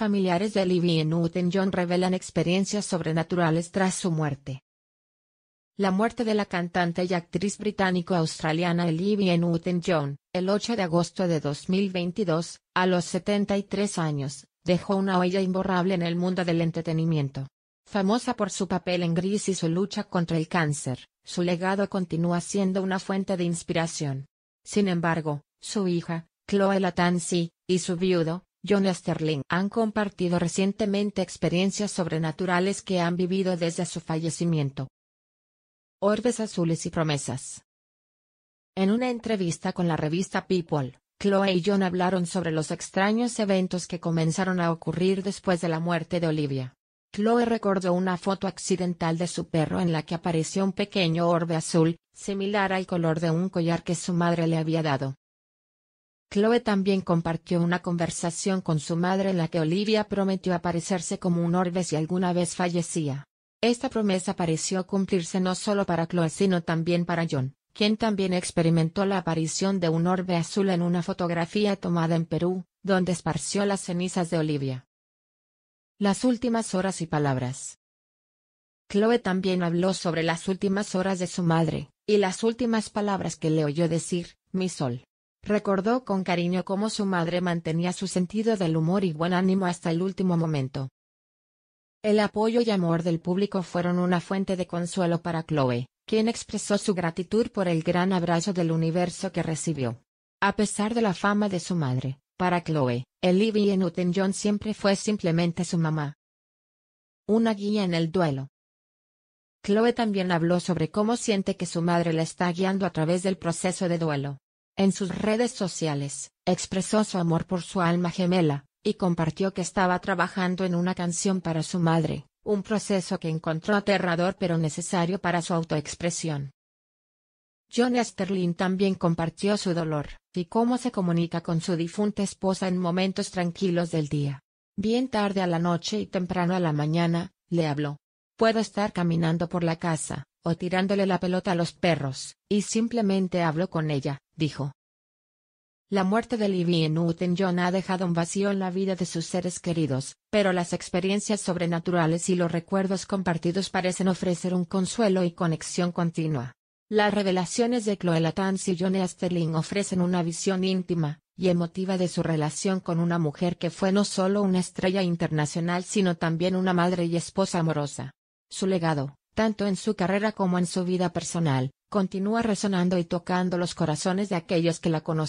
Familiares de Livy Newton John revelan experiencias sobrenaturales tras su muerte. La muerte de la cantante y actriz británico-australiana Olivia Newton-John, el 8 de agosto de 2022, a los 73 años, dejó una huella imborrable en el mundo del entretenimiento. Famosa por su papel en Gris y su lucha contra el cáncer, su legado continúa siendo una fuente de inspiración. Sin embargo, su hija, Chloe Latanzi, y su viudo, John Sterling han compartido recientemente experiencias sobrenaturales que han vivido desde su fallecimiento. Orbes azules y promesas. En una entrevista con la revista People, Chloe y John hablaron sobre los extraños eventos que comenzaron a ocurrir después de la muerte de Olivia. Chloe recordó una foto accidental de su perro en la que apareció un pequeño orbe azul, similar al color de un collar que su madre le había dado. Chloe también compartió una conversación con su madre en la que Olivia prometió aparecerse como un orbe si alguna vez fallecía. Esta promesa pareció cumplirse no solo para Chloe sino también para John, quien también experimentó la aparición de un orbe azul en una fotografía tomada en Perú, donde esparció las cenizas de Olivia. Las últimas horas y palabras. Chloe también habló sobre las últimas horas de su madre, y las últimas palabras que le oyó decir, mi sol. Recordó con cariño cómo su madre mantenía su sentido del humor y buen ánimo hasta el último momento. El apoyo y amor del público fueron una fuente de consuelo para Chloe, quien expresó su gratitud por el gran abrazo del universo que recibió. A pesar de la fama de su madre, para Chloe, Olivia Newton-John siempre fue simplemente su mamá. Una guía en el duelo. Chloe también habló sobre cómo siente que su madre la está guiando a través del proceso de duelo. En sus redes sociales, expresó su amor por su alma gemela, y compartió que estaba trabajando en una canción para su madre, un proceso que encontró aterrador pero necesario para su autoexpresión. John Sterling también compartió su dolor, y cómo se comunica con su difunta esposa en momentos tranquilos del día. Bien tarde a la noche y temprano a la mañana, le habló. Puedo estar caminando por la casa, o tirándole la pelota a los perros, y simplemente habló con ella, dijo. La muerte de Livy Newton John ha dejado un vacío en la vida de sus seres queridos, pero las experiencias sobrenaturales y los recuerdos compartidos parecen ofrecer un consuelo y conexión continua. Las revelaciones de Chloe Latanz y John Asterling ofrecen una visión íntima y emotiva de su relación con una mujer que fue no solo una estrella internacional sino también una madre y esposa amorosa. Su legado tanto en su carrera como en su vida personal, continúa resonando y tocando los corazones de aquellos que la conocen.